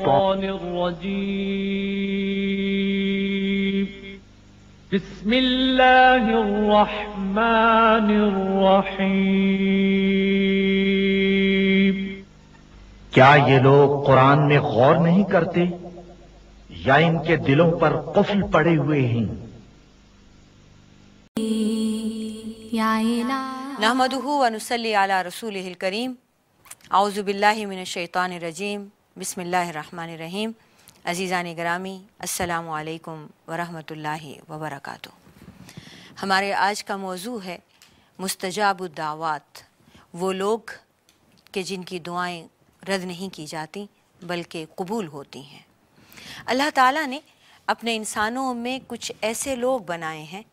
الشيطان الرجيم بسم الله الرحمن الرحيم क्या ये लोग कुरान में गौर नहीं करते या इनके दिलों पर कुफल पड़े हुए हैं नहमदहू वनसली आला रसूल करीम आउज़ुबिल्लामिनशैतान रजीम बसमीम अज़ीज़ान ग्रामी असलकम वरम वबरक हमारे आज का मौजू है मुस्तजाब दावत वो लोग के जिनकी दुआएं रद्द नहीं की जाती बल्कि कबूल होती हैं अल्लाह ताला ने अपने इंसानों में कुछ ऐसे लोग बनाए हैं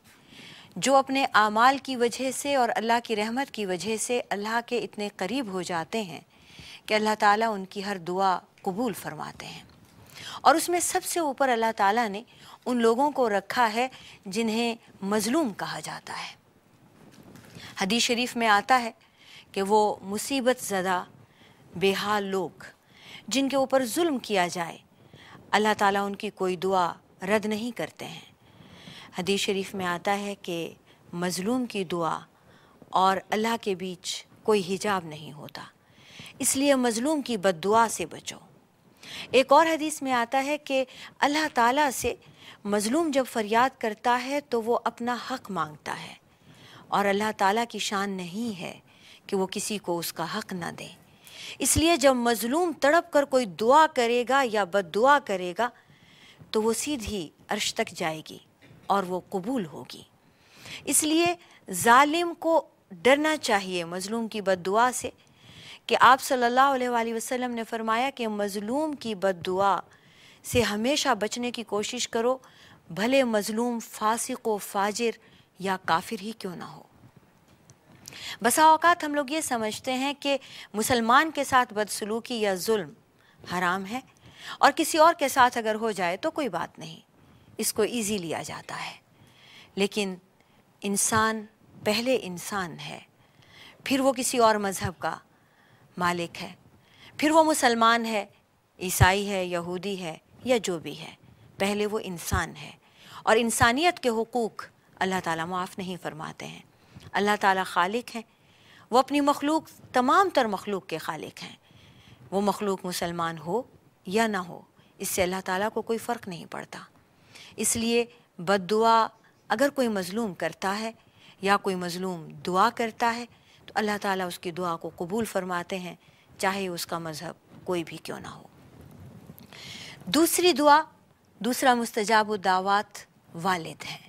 जो अपने आमाल की वजह से और अल्लाह की रहमत की वजह से अल्लाह के इतने करीब हो जाते हैं कि अल्लाह ताला उनकी हर दुआ कबूल फरमाते हैं और उसमें सबसे ऊपर अल्लाह ताला ने उन लोगों को रखा है जिन्हें मज़लूम कहा जाता है हदीस शरीफ में आता है कि वो मुसीबत ज़दा बेहाल लोग जिनके ऊपर जुल्म किया जाए अल्लाह ताला उनकी कोई दुआ रद्द नहीं करते हैं हदीस शरीफ में आता है कि मज़लूम की दुआ और अल्लाह के बीच कोई हिजाब नहीं होता इसलिए मज़लूम की दुआ से बचो एक और हदीस में आता है कि अल्लाह ताला से मज़लूम जब फरियाद करता है तो वो अपना हक मांगता है और अल्लाह ताला की शान नहीं है कि वो किसी को उसका हक ना दें इसलिए जब मज़लूम तड़प कर कोई दुआ करेगा या बद करेगा तो वो सीधी अर्श तक जाएगी और वो कबूल होगी इसलिए ालिम को डरना चाहिए मज़लूम की बद से कि आप सल्लल्लाहु अलैहि वसल्लम ने फरमाया कि मज़लूम की बददुआ से हमेशा बचने की कोशिश करो भले मज़लूम फासिक व फाजिर या काफिर ही क्यों ना हो बसा हम लोग ये समझते हैं कि मुसलमान के साथ बदसलूकी या जुल्म हराम है और किसी और के साथ अगर हो जाए तो कोई बात नहीं इसको ईजी लिया जाता है लेकिन इंसान पहले इंसान है फिर वो किसी और मज़हब का मालिक है फिर वो मुसलमान है ईसाई है यहूदी है या जो भी है पहले वो इंसान है और इंसानियत के हकूक़ अल्लाह ताला माफ़ नहीं फरमाते हैं अल्लाह ताला खालिक हैं वो अपनी मखलूक तमाम तर मखलूक के खालिक हैं वो मखलूक मुसलमान हो या ना हो इससे अल्लाह ताला को कोई फ़र्क नहीं पड़ता इसलिए बद अगर कोई मज़लूम करता है या कोई मज़लूम दुआ करता है तो अल्लाह ताला उसकी दुआ को कबूल फरमाते हैं चाहे उसका मज़हब कोई भी क्यों ना हो दूसरी दुआ दूसरा मुस्तजाब दावत वालिद हैं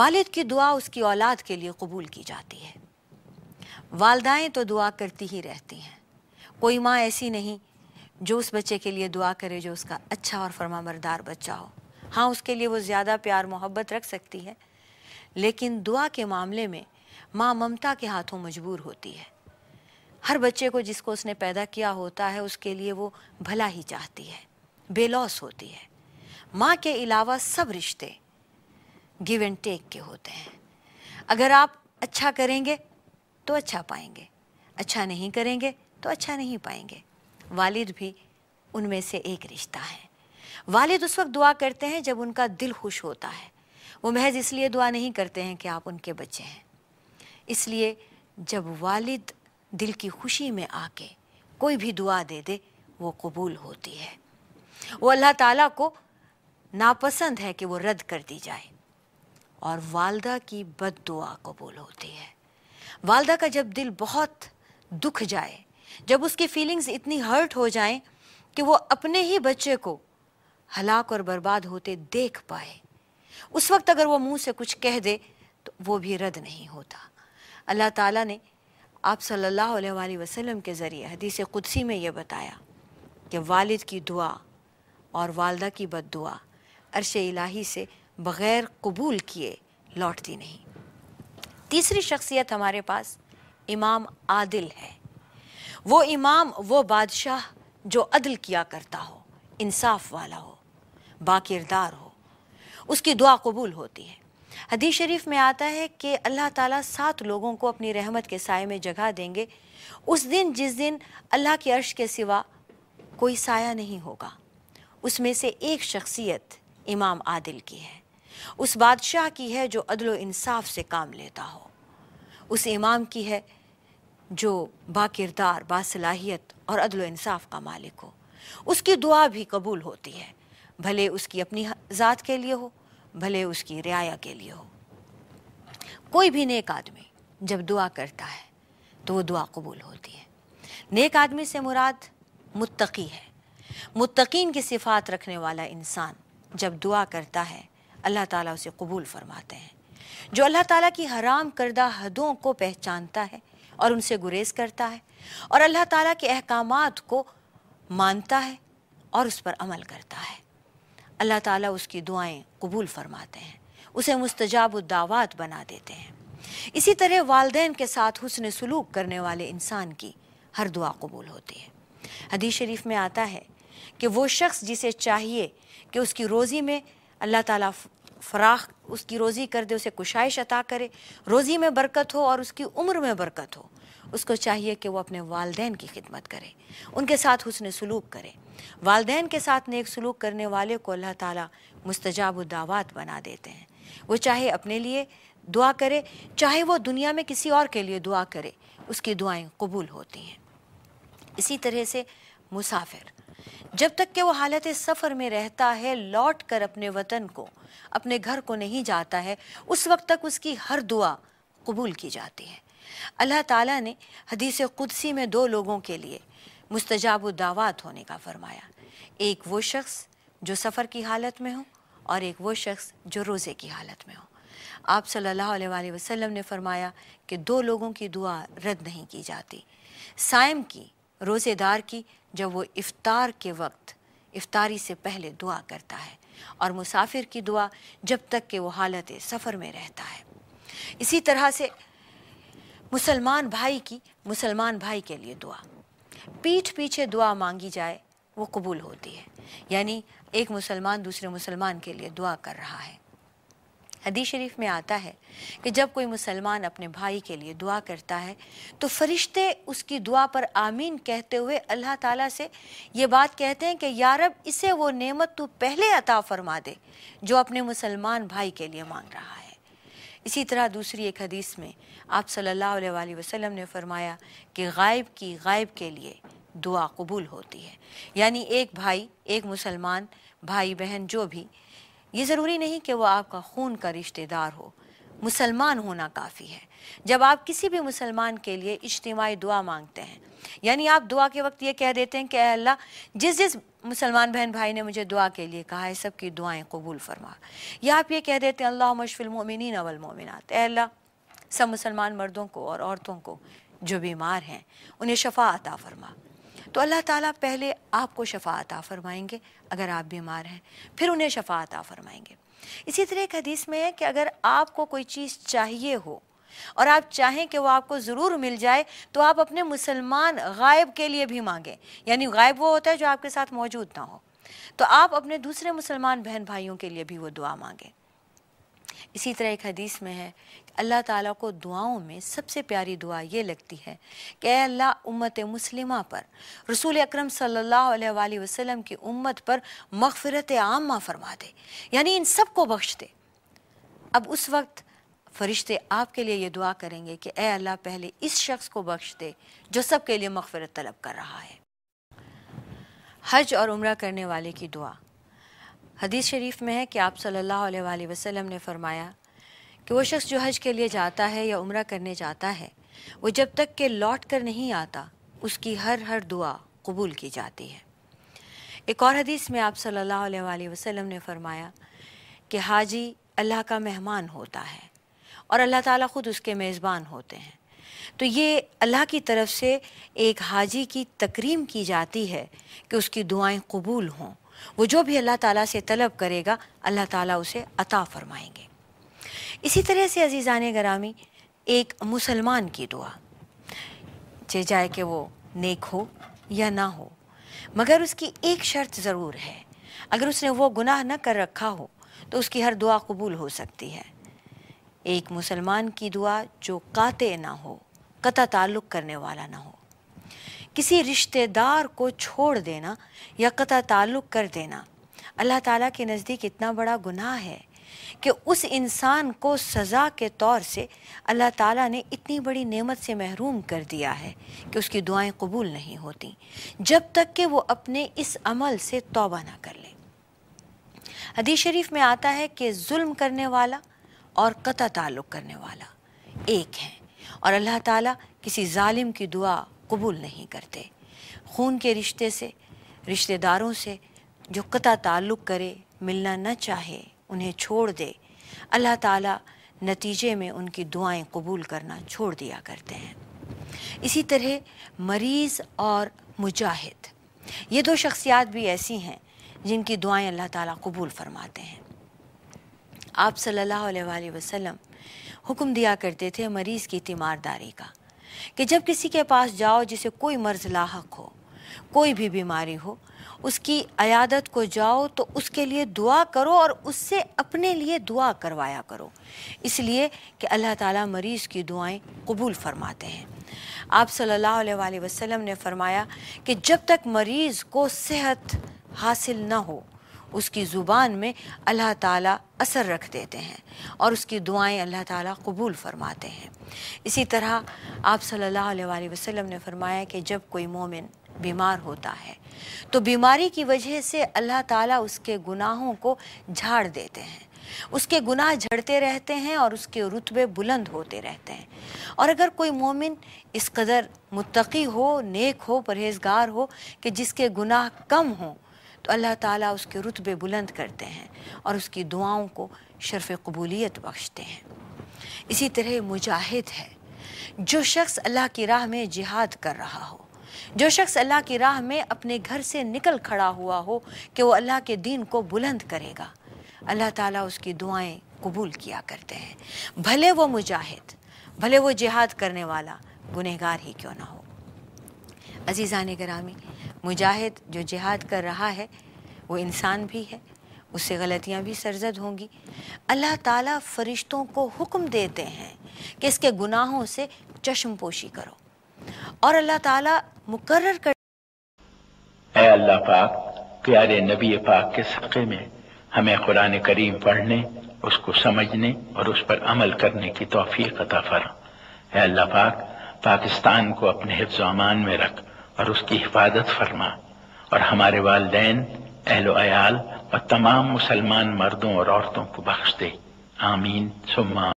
वालिद की दुआ उसकी औलाद के लिए कबूल की जाती है वालदाएँ तो दुआ करती ही रहती हैं कोई माँ ऐसी नहीं जो उस बच्चे के लिए दुआ करे जो उसका अच्छा और मरदार बच्चा हो हाँ उसके लिए वो ज़्यादा प्यार मोहब्बत रख सकती है लेकिन दुआ के मामले में माँ ममता के हाथों मजबूर होती है हर बच्चे को जिसको उसने पैदा किया होता है उसके लिए वो भला ही चाहती है बेलॉस होती है माँ के अलावा सब रिश्ते गिव एंड टेक के होते हैं अगर आप अच्छा करेंगे तो अच्छा पाएंगे अच्छा नहीं करेंगे तो अच्छा नहीं पाएंगे वालिद भी उनमें से एक रिश्ता है वालिद उस वक्त दुआ करते हैं जब उनका दिल खुश होता है वो महज इसलिए दुआ नहीं करते हैं कि आप उनके बच्चे हैं इसलिए जब वालिद दिल की खुशी में आके कोई भी दुआ दे दे वो कबूल होती है वो अल्लाह ताला को नापसंद है कि वो रद्द कर दी जाए और वालदा की बद दुआ कबूल होती है वालदा का जब दिल बहुत दुख जाए जब उसकी फीलिंग्स इतनी हर्ट हो जाएं कि वो अपने ही बच्चे को हलाक और बर्बाद होते देख पाए उस वक्त अगर वो मुंह से कुछ कह दे तो वो भी रद्द नहीं होता अल्लाह ताला ने आप सल्लल्लाहु अलैहि वसल्लम के ज़रिए हदीस कुदसी में ये बताया कि वालिद की दुआ और वालदा की बद दुआ अरश इलाही से बग़ैर कबूल किए लौटती नहीं तीसरी शख्सियत हमारे पास इमाम आदिल है वो इमाम वो बादशाह जो अदल किया करता हो इंसाफ वाला हो बाकिरदार हो उसकी दुआ कबूल होती है हदीस शरीफ में आता है कि अल्लाह ताला सात लोगों को अपनी रहमत के साय में जगह देंगे उस दिन जिस दिन अल्लाह के अर्श के सिवा कोई साया नहीं होगा उसमें से एक शख्सियत इमाम आदिल की है उस बादशाह की है जो अदल इंसाफ से काम लेता हो उस इमाम की है जो बाकिरदार बासलाहियत और अदल इंसाफ का मालिक हो उसकी दुआ भी कबूल होती है भले उसकी अपनी ज़ात के लिए हो भले उसकी रियाया के लिए हो कोई भी नेक आदमी जब दुआ करता है तो वो दुआ कबूल होती है नेक आदमी से मुराद मुत्तकी है मुत्तकीन की सिफात रखने वाला इंसान जब दुआ करता है अल्लाह ताला उसे कबूल फरमाते हैं जो अल्लाह ताला की हराम करदा हदों को पहचानता है और उनसे गुरेज करता है और अल्लाह ताला के अहकाम को मानता है और उस पर अमल करता है अल्लाह ताला उसकी दुआएं कबूल फरमाते हैं उसे मुस्तजाब दावत बना देते हैं इसी तरह वालदेन के साथ हुसन सलूक करने वाले इंसान की हर दुआ कबूल होती है हदीस शरीफ में आता है कि वो शख्स जिसे चाहिए कि उसकी रोज़ी में अल्लाह ताला फराख उसकी रोज़ी कर दे उसे कुशाइश अता करे रोज़ी में बरकत हो और उसकी उम्र में बरकत हो उसको चाहिए कि वो अपने वालदेन की खिदमत करे उनके साथ हुसन सलूक करे वालदे के साथ नेक सलूक करने वाले को अल्लाह ताली मुस्तजाब दावत बना देते हैं वो चाहे अपने लिए दुआ करे चाहे वो दुनिया में किसी और के लिए दुआ करे उसकी दुआएं कबूल होती हैं इसी तरह से मुसाफिर जब तक कि वो हालत सफ़र में रहता है लौट कर अपने वतन को अपने घर को नहीं जाता है उस वक्त तक उसकी हर दुआ कबूल की जाती है अल्लाह ताला ने हदीस कुदसी में दो लोगों के लिए मुस्तजाब दावत होने का फरमाया एक वो शख्स जो सफ़र की हालत में हो और एक वो शख्स जो रोज़े की हालत में हो आप सल्लल्लाहु अलैहि वसल्लम ने फरमाया कि दो लोगों की दुआ रद्द नहीं की जाती साइम की रोज़ेदार की जब वो इफ्तार के वक्त इफ्तारी से पहले दुआ करता है और मुसाफिर की दुआ जब तक कि वो हालत सफ़र में रहता है इसी तरह से मुसलमान भाई की मुसलमान भाई के लिए दुआ पीठ पीछे दुआ मांगी जाए वो कबूल होती है यानी एक मुसलमान दूसरे मुसलमान के लिए दुआ कर रहा है हदीस शरीफ में आता है कि जब कोई मुसलमान अपने भाई के लिए दुआ करता है तो फरिश्ते उसकी दुआ पर आमीन कहते हुए अल्लाह ताला से ये बात कहते हैं कि यारब इसे वो नेमत तू पहले अता फरमा दे जो अपने मुसलमान भाई के लिए मांग रहा है इसी तरह दूसरी एक हदीस में आप सल्लल्लाहु अलैहि वसल्लम ने फरमाया कि गायब की गायब के लिए दुआ कबूल होती है यानी एक भाई एक मुसलमान भाई बहन जो भी ये ज़रूरी नहीं कि वह आपका खून का रिश्तेदार हो मुसलमान होना काफ़ी है जब आप किसी भी मुसलमान के लिए इज्तमाही दुआ मांगते हैं यानी आप दुआ के वक्त ये कह देते हैं कि अल्लाह जिस जिस मुसलमान बहन भाई ने मुझे दुआ के लिए कहा है सबकी दुआएं कबूल फरमा या आप ये कह देते हैं अल्लाह मशफ़िलमिन अवलमोमिनत अल्लाह सब मुसलमान मर्दों को और औरतों को जो बीमार हैं उन्हें शफा अता फरमा तो अल्लाह ताला पहले आपको शफा अता फरमाएंगे अगर आप बीमार हैं फिर उन्हें शफा अता फरमाएंगे इसी तरह एक हदीस में है कि अगर आपको कोई चीज़ चाहिए हो और आप चाहें कि वो आपको ज़रूर मिल जाए तो आप अपने मुसलमान गायब के लिए भी मांगें यानी गायब वो होता है जो आपके साथ मौजूद ना हो तो आप अपने दूसरे मुसलमान बहन भाइयों के लिए भी वो दुआ मांगें इसी तरह एक हदीस में है अल्लाह ताला को दुआओं में सबसे प्यारी दुआ ये लगती है कि अल्लाह उम्मत मुस्लिमा पर रसूल अकरम सल्लल्लाहु अलैहि वसल्लम की उम्मत पर मगफरत आमा फरमा दे यानी इन सब को बख्श दे अब उस वक्त फरिश्ते आपके लिए ये दुआ करेंगे कि ए अल्लाह पहले इस शख्स को बख्श दे जो सबके लिए मगफरत तलब कर रहा है हज और उम्र करने वाले की दुआ हदीस शरीफ में है कि आप सल्लल्लाहु अलैहि वसल्लम ने फरमाया कि वो शख्स जो हज के लिए जाता है या उम्र करने जाता है वो जब तक के लौट कर नहीं आता उसकी हर हर दुआ कबूल की जाती है एक और हदीस में आप सल्लल्लाहु अलैहि वसल्लम ने फरमाया कि हाजी अल्लाह का मेहमान होता है और अल्लाह ताला ख़ुद उसके मेज़बान होते हैं तो ये अल्लाह की तरफ से एक हाजी की तकरीम की जाती है कि उसकी दुआएं कबूल हों वो जो भी अल्लाह ताला से तलब करेगा अल्लाह ताला उसे अता फरमाएंगे इसी तरह से अजीज़ान गरामी एक मुसलमान की दुआ चे जाए कि वो नेक हो या ना हो मगर उसकी एक शर्त ज़रूर है अगर उसने वो गुनाह न कर रखा हो तो उसकी हर दुआ कबूल हो सकती है एक मुसलमान की दुआ जो काते ना हो कता ताल्लुक़ करने वाला ना हो किसी रिश्तेदार को छोड़ देना या कता ताल्लुक़ कर देना अल्लाह ताला के नज़दीक इतना बड़ा गुनाह है कि उस इंसान को सज़ा के तौर से अल्लाह ताला ने इतनी बड़ी नेमत से महरूम कर दिया है कि उसकी दुआएं कबूल नहीं होती जब तक कि वो अपने इस अमल से तौबा ना कर ले हदीस शरीफ में आता है कि जुल्म करने वाला और कता ताल्लुक़ करने वाला एक हैं और अल्लाह ताला किसी जालिम की दुआ कबूल नहीं करते खून के रिश्ते से रिश्तेदारों से जो कता ताल्लुक़ करे मिलना न चाहे उन्हें छोड़ दे अल्लाह ताला नतीजे में उनकी दुआएं कबूल करना छोड़ दिया करते हैं इसी तरह मरीज़ और मुजाहिद ये दो शख्सियात भी ऐसी हैं जिनकी दुआएं अल्लाह ताला कबूल फरमाते हैं आप सल्लल्लाहु अलैहि वसल्लम हुक्म दिया करते थे मरीज़ की तीमारदारी का कि जब किसी के पास जाओ जिसे कोई मर्ज लाक हो कोई भी बीमारी हो उसकी अयादत को जाओ तो उसके लिए दुआ करो और उससे अपने लिए दुआ करवाया करो इसलिए कि अल्लाह ताला मरीज़ की दुआएं कबूल फरमाते हैं आप सल्लल्लाहु अलैहि वसल्लम ने फरमाया कि जब तक मरीज़ को सेहत हासिल ना हो उसकी ज़ुबान में अल्लाह ताला असर रख देते हैं और उसकी दुआएं अल्लाह ताला कबूल फरमाते हैं इसी तरह आप सल्लल्लाहु अलैहि वसल्लम ने फरमाया कि जब कोई मोमिन बीमार होता है तो बीमारी की वजह से अल्लाह ताला उसके गुनाहों को झाड़ देते हैं उसके गुनाह झड़ते रहते हैं और उसके रुतबे बुलंद होते रहते हैं और अगर कोई मोमिन इस कदर मुतकी हो नेक हो परहेजगार हो कि जिसके गुनाह कम हों तो अल्लाह ताला उसके रुतबे बुलंद करते हैं और उसकी दुआओं को शर्फ कबूलियत बख्शते हैं इसी तरह मुजाहिद है जो शख्स अल्लाह की राह में जिहाद कर रहा हो जो शख्स अल्लाह की राह में अपने घर से निकल खड़ा हुआ हो कि वो अल्लाह के दीन को बुलंद करेगा अल्लाह ताला उसकी दुआएं कबूल किया करते हैं भले वो मुजाहिद भले वो जिहाद करने वाला गुनहगार ही क्यों ना हो अजीज़ा ने गरामी मुजाहिद जो जिहाद कर रहा है वो इंसान भी है उससे गलतियाँ भी सरजद होंगी अल्लाह ताला फरिश्तों को हुक्म देते हैं कि इसके गुनाहों से चश्म पोशी करो और अल्लाह ताला मुकर्र कर अल्लाह पाक प्यारे नबी पाक के सदक़े में हमें कुरान करीम पढ़ने उसको समझने और उस पर अमल करने की तोफ़ी अता फर अल्लाह पाक पाकिस्तान को अपने हिफ्ज़ अमान में रख और उसकी हिफाजत फरमा और हमारे वालदेन अहलो अयाल और तमाम मुसलमान मर्दों और औरतों को बख्श दे आमीन सुम्मा